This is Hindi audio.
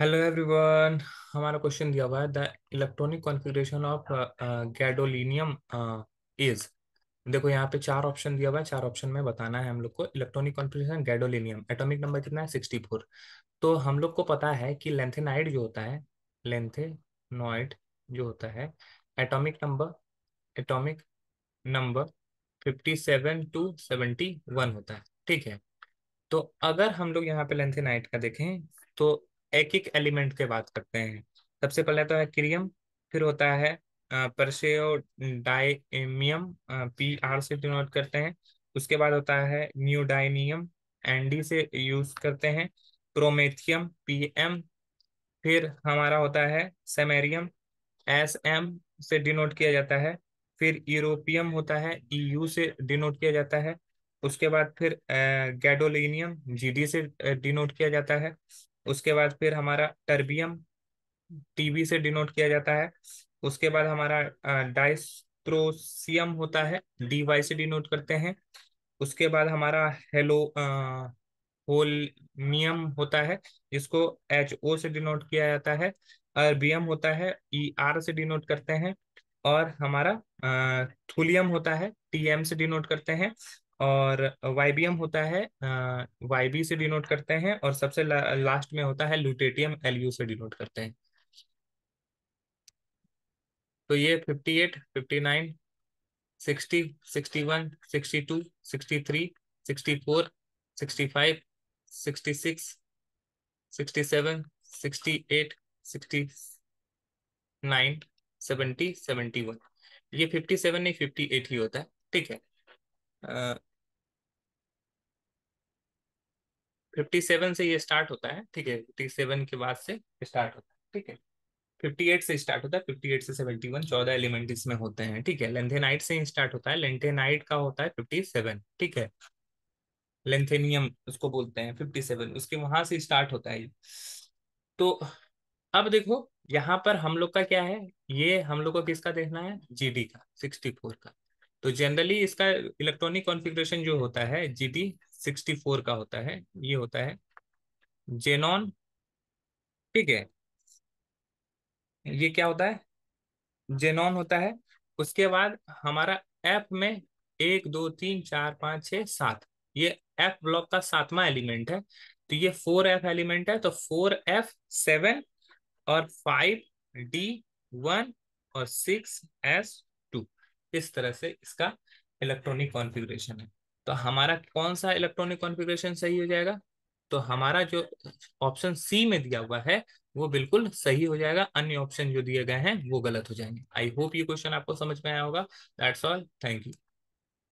हेलो एवरीवन हमारा क्वेश्चन दिया हुआ है the electronic configuration of gadolinium is देखो यहाँ पे चार ऑप्शन दिया हुआ है चार ऑप्शन में बताना है हम लोग को electronic configuration gadolinium atomic number कितना है सिक्सटी फोर तो हम लोग को पता है कि लेंथेनाइड जो होता है लेंथेनॉइड जो होता है atomic number atomic number fifty seven to seventy one होता है ठीक है तो अगर हम लोग यहाँ पे लेंथेनाइड का देखें तो एक एक एलिमेंट के बात करते हैं सबसे पहले तो है क्रियम फिर होता है परसेओडाइमियम पी आर से डिनोट करते हैं उसके बाद होता है न्यूडाइनियम एनडी से यूज करते हैं प्रोमेथियम पी एम फिर हमारा होता है सेमेरियम एस एम से डिनोट किया जाता है फिर यूरोपियम होता है ई यू से डिनोट किया जाता है उसके बाद फिर गैडोलिनियम जीडी से डिनोट किया जाता है उसके बाद फिर हमारा टर्बियम टीबी से डिनोट किया जाता है उसके बाद हमारा डाइस्ट्रोसियम होता है डी वाई से डिनोट करते हैं उसके बाद हमारा हेलो होलमियम होता है जिसको एच ओ से डिनोट किया जाता है अरबियम होता है ई e आर से डिनोट करते हैं और हमारा थुलियम होता है टी एम से डिनोट करते हैं और वाइबियम होता है वाईबी से डिनोट करते हैं और सबसे ला, लास्ट में होता है लुटेटियम एलयू से डिनोट करते हैं तो ये fifty eight fifty nine sixty sixty one sixty two sixty three sixty four sixty five sixty six sixty seven sixty eight sixty nine seventy seventy one ये फिफ्टी सेवन नहीं फिफ्टी एट ही होता है ठीक है फिफ्टी सेवन से ये स्टार्ट होता है ठीक है फिफ्टी सेवन के बाद से स्टार्ट होता है ठीक है फिफ्टी एट से स्टार्ट होता है फिफ्टी एट से सेवेंटी वन चौदह एलिमेंट इसमें होते हैं ठीक है लेंथेनाइट से स्टार्ट होता है लेंथेनाइट का होता है फिफ्टी सेवन ठीक है लेंथेनियम उसको बोलते हैं फिफ्टी सेवन उसके वहां से स्टार्ट होता है तो अब देखो यहाँ पर हम लोग का क्या है ये हम लोग को किसका देखना है जीडी का सिक्सटी फोर का तो जनरली इसका इलेक्ट्रॉनिक कॉन्फ़िगरेशन जो होता है जी टी सिक्सटी फोर का होता है ये होता है जेनॉन ठीक है ये क्या होता है जेनॉन होता है उसके बाद हमारा एफ में एक दो तीन चार पाँच छ सात ये एफ ब्लॉक का सातवा एलिमेंट है तो ये फोर एफ एलिमेंट है तो फोर एफ सेवन और फाइव डी वन और सिक्स एस इस तरह से इसका इलेक्ट्रॉनिक कॉन्फ़िगरेशन है तो हमारा कौन सा इलेक्ट्रॉनिक कॉन्फ़िगरेशन सही हो जाएगा तो हमारा जो ऑप्शन सी में दिया हुआ है वो बिल्कुल सही हो जाएगा अन्य ऑप्शन जो दिए गए हैं वो गलत हो जाएंगे आई होप ये क्वेश्चन आपको समझ में आया होगा दैट्स ऑल थैंक यू